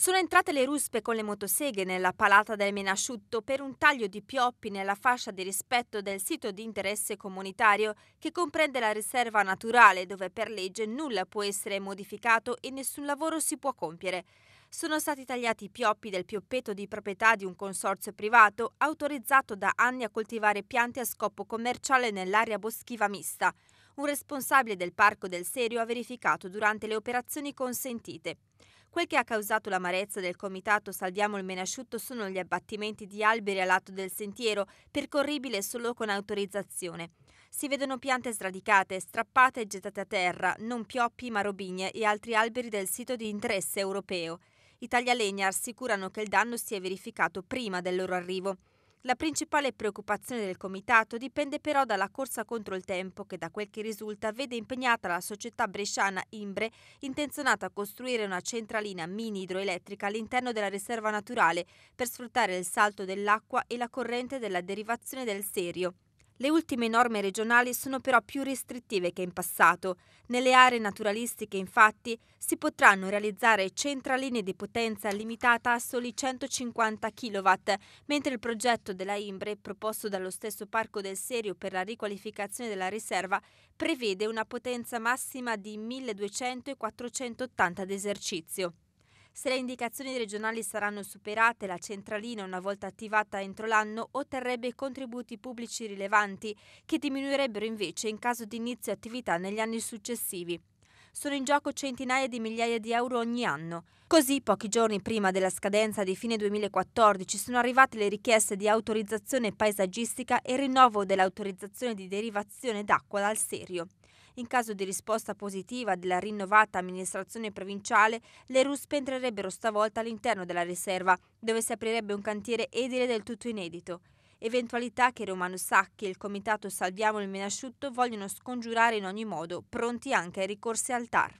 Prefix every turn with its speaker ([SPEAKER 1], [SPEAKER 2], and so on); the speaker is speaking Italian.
[SPEAKER 1] Sono entrate le ruspe con le motoseghe nella palata del Menasciutto per un taglio di pioppi nella fascia di rispetto del sito di interesse comunitario che comprende la riserva naturale dove per legge nulla può essere modificato e nessun lavoro si può compiere. Sono stati tagliati i pioppi del pioppetto di proprietà di un consorzio privato autorizzato da anni a coltivare piante a scopo commerciale nell'area boschiva mista. Un responsabile del Parco del Serio ha verificato durante le operazioni consentite. Quel che ha causato l'amarezza del comitato Salviamo il Menasciutto sono gli abbattimenti di alberi a lato del sentiero, percorribile solo con autorizzazione. Si vedono piante sradicate, strappate e gettate a terra, non pioppi ma robigne e altri alberi del sito di interesse europeo. Italia taglialegna assicurano che il danno si è verificato prima del loro arrivo. La principale preoccupazione del comitato dipende però dalla corsa contro il tempo che da quel che risulta vede impegnata la società bresciana Imbre intenzionata a costruire una centralina mini idroelettrica all'interno della riserva naturale per sfruttare il salto dell'acqua e la corrente della derivazione del serio le ultime norme regionali sono però più restrittive che in passato. Nelle aree naturalistiche, infatti, si potranno realizzare centraline di potenza limitata a soli 150 kW, mentre il progetto della Imbre, proposto dallo stesso Parco del Serio per la riqualificazione della riserva, prevede una potenza massima di 1200 e 480 d'esercizio. Se le indicazioni regionali saranno superate, la centralina, una volta attivata entro l'anno, otterrebbe contributi pubblici rilevanti, che diminuirebbero invece in caso di inizio attività negli anni successivi sono in gioco centinaia di migliaia di euro ogni anno. Così, pochi giorni prima della scadenza di fine 2014, sono arrivate le richieste di autorizzazione paesaggistica e rinnovo dell'autorizzazione di derivazione d'acqua dal serio. In caso di risposta positiva della rinnovata amministrazione provinciale, le ruspe entrerebbero stavolta all'interno della riserva, dove si aprirebbe un cantiere edile del tutto inedito eventualità che Romano Sacchi e il comitato Salviamo il Menasciutto vogliono scongiurare in ogni modo, pronti anche ai ricorsi al TAR.